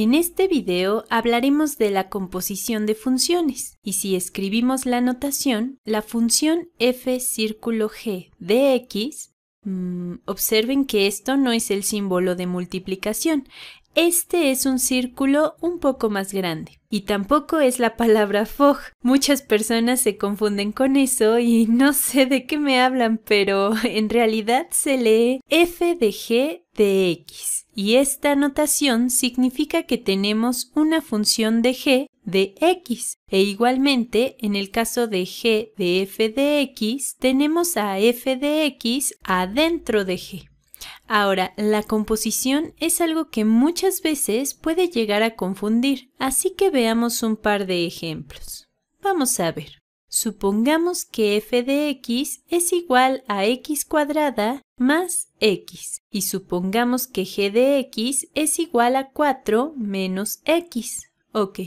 En este video hablaremos de la composición de funciones y si escribimos la notación, la función f círculo g de x, mm, observen que esto no es el símbolo de multiplicación, este es un círculo un poco más grande. Y tampoco es la palabra fog. Muchas personas se confunden con eso y no sé de qué me hablan, pero en realidad se lee f de g de x. Y esta notación significa que tenemos una función de g de x. E igualmente, en el caso de g de f de x, tenemos a f de x adentro de g. Ahora, la composición es algo que muchas veces puede llegar a confundir, así que veamos un par de ejemplos. Vamos a ver. Supongamos que f de x es igual a x cuadrada más x y supongamos que g de x es igual a 4 menos x. Ok,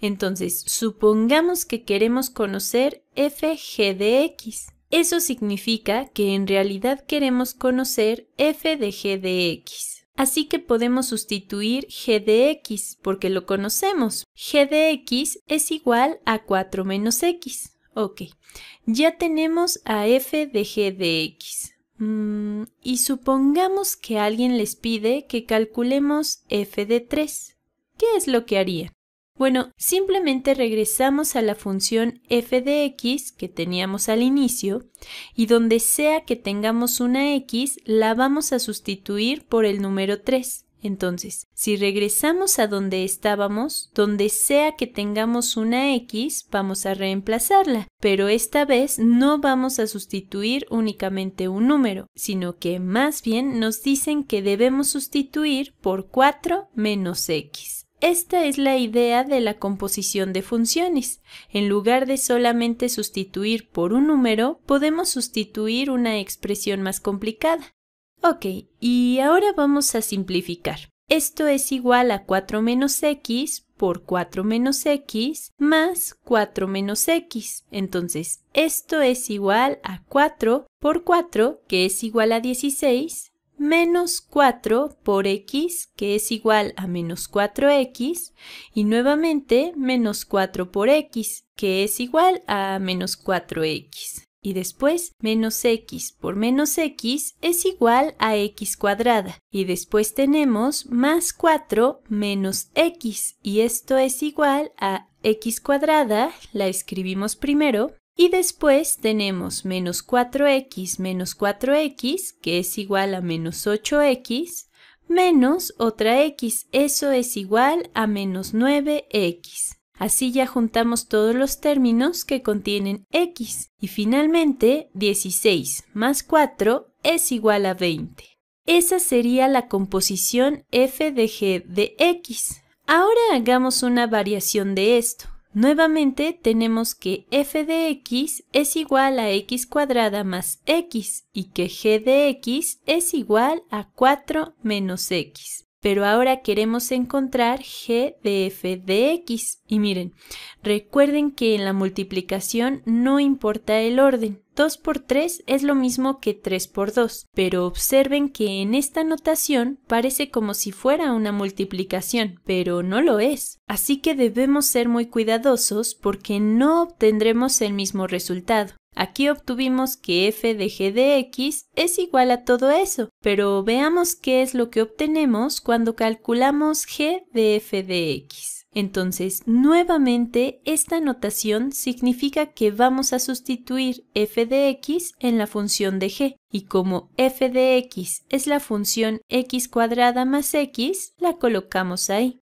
entonces supongamos que queremos conocer f g de x. Eso significa que en realidad queremos conocer f de g de x. Así que podemos sustituir g de x porque lo conocemos. g de x es igual a 4 menos x. Ok, ya tenemos a f de g de x. Mm, y supongamos que alguien les pide que calculemos f de 3. ¿Qué es lo que haría? Bueno, simplemente regresamos a la función f de x que teníamos al inicio y donde sea que tengamos una x la vamos a sustituir por el número 3. Entonces, si regresamos a donde estábamos, donde sea que tengamos una x, vamos a reemplazarla, pero esta vez no vamos a sustituir únicamente un número, sino que más bien nos dicen que debemos sustituir por 4 menos x. Esta es la idea de la composición de funciones. En lugar de solamente sustituir por un número, podemos sustituir una expresión más complicada. Ok, y ahora vamos a simplificar. Esto es igual a 4 menos x por 4 menos x más 4 menos x. Entonces, esto es igual a 4 por 4, que es igual a 16, menos 4 por x, que es igual a menos 4x, y nuevamente menos 4 por x, que es igual a menos 4x. Y después menos x por menos x es igual a x cuadrada. Y después tenemos más 4 menos x, y esto es igual a x cuadrada, la escribimos primero, y después tenemos menos 4x menos 4x, que es igual a menos 8x, menos otra x, eso es igual a menos 9x. Así ya juntamos todos los términos que contienen x. Y finalmente, 16 más 4 es igual a 20. Esa sería la composición f de g de x. Ahora hagamos una variación de esto. Nuevamente tenemos que f de x es igual a x cuadrada más x y que g de x es igual a 4 menos x. Pero ahora queremos encontrar g de f de x. Y miren, recuerden que en la multiplicación no importa el orden. 2 por 3 es lo mismo que 3 por 2, pero observen que en esta notación parece como si fuera una multiplicación, pero no lo es. Así que debemos ser muy cuidadosos porque no obtendremos el mismo resultado. Aquí obtuvimos que f de g de x es igual a todo eso, pero veamos qué es lo que obtenemos cuando calculamos g de f de x. Entonces, nuevamente, esta notación significa que vamos a sustituir f de x en la función de g, y como f de x es la función x cuadrada más x, la colocamos ahí.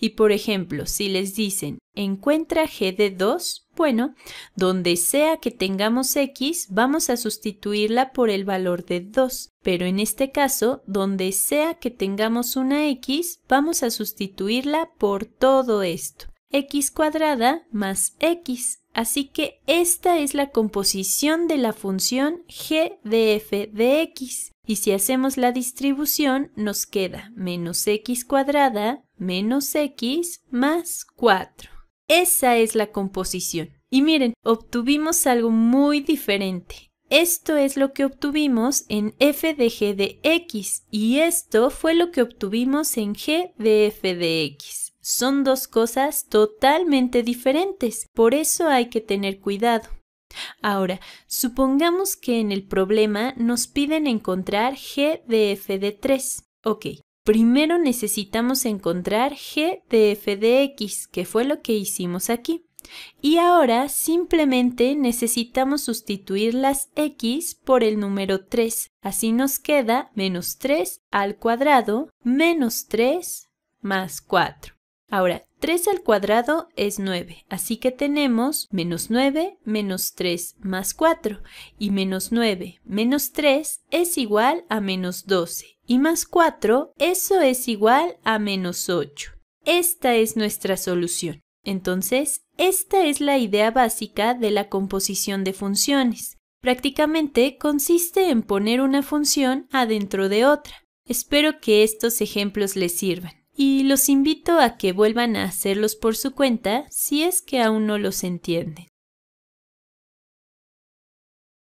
Y por ejemplo, si les dicen encuentra g de 2, bueno, donde sea que tengamos x, vamos a sustituirla por el valor de 2, pero en este caso, donde sea que tengamos una x, vamos a sustituirla por todo esto, x cuadrada más x. Así que esta es la composición de la función g de f de x. Y si hacemos la distribución, nos queda menos x cuadrada menos x más 4. Esa es la composición. Y miren, obtuvimos algo muy diferente. Esto es lo que obtuvimos en f de g de x y esto fue lo que obtuvimos en g de f de x. Son dos cosas totalmente diferentes, por eso hay que tener cuidado. Ahora, supongamos que en el problema nos piden encontrar g de f de 3. Ok, primero necesitamos encontrar g de f de x, que fue lo que hicimos aquí. Y ahora simplemente necesitamos sustituir las x por el número 3. Así nos queda menos 3 al cuadrado menos 3 más 4. Ahora, 3 al cuadrado es 9, así que tenemos menos 9 menos 3 más 4 y menos 9 menos 3 es igual a menos 12 y más 4, eso es igual a menos 8. Esta es nuestra solución. Entonces, esta es la idea básica de la composición de funciones. Prácticamente consiste en poner una función adentro de otra. Espero que estos ejemplos les sirvan y los invito a que vuelvan a hacerlos por su cuenta si es que aún no los entienden.